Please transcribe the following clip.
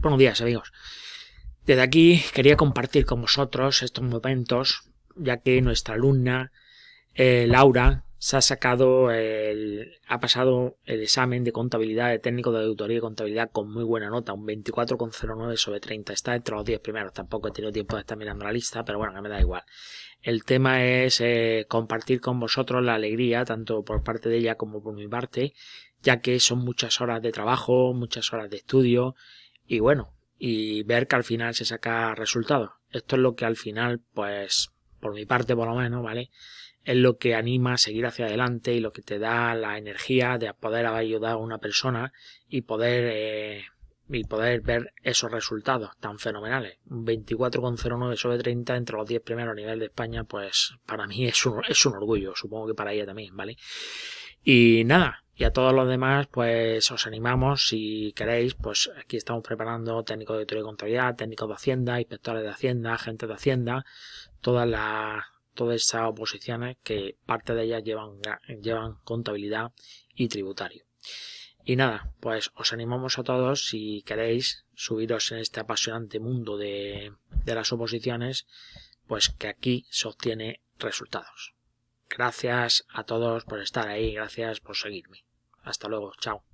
Buenos días amigos. Desde aquí quería compartir con vosotros estos momentos, ya que nuestra alumna eh, Laura se ha sacado, el, ha pasado el examen de contabilidad de técnico de auditoría y contabilidad con muy buena nota, un 24,09 sobre 30. Está entre los 10 primeros, tampoco he tenido tiempo de estar mirando la lista, pero bueno, que me da igual. El tema es eh, compartir con vosotros la alegría, tanto por parte de ella como por mi parte, ya que son muchas horas de trabajo, muchas horas de estudio y bueno, y ver que al final se saca resultados. Esto es lo que al final, pues, por mi parte por lo menos, ¿vale? Es lo que anima a seguir hacia adelante y lo que te da la energía de poder ayudar a una persona y poder, eh, y poder ver esos resultados tan fenomenales. 24,09 sobre 30 entre los 10 primeros a nivel de España, pues para mí es un, es un orgullo, supongo que para ella también, ¿vale? Y nada, y a todos los demás, pues os animamos, si queréis, pues aquí estamos preparando técnicos de auditoría y contabilidad, técnicos de Hacienda, inspectores de Hacienda, gente de Hacienda, todas las todas esas oposiciones que parte de ellas llevan, llevan contabilidad y tributario. Y nada, pues os animamos a todos si queréis subiros en este apasionante mundo de, de las oposiciones, pues que aquí se obtiene resultados. Gracias a todos por estar ahí, gracias por seguirme. Hasta luego. Chao.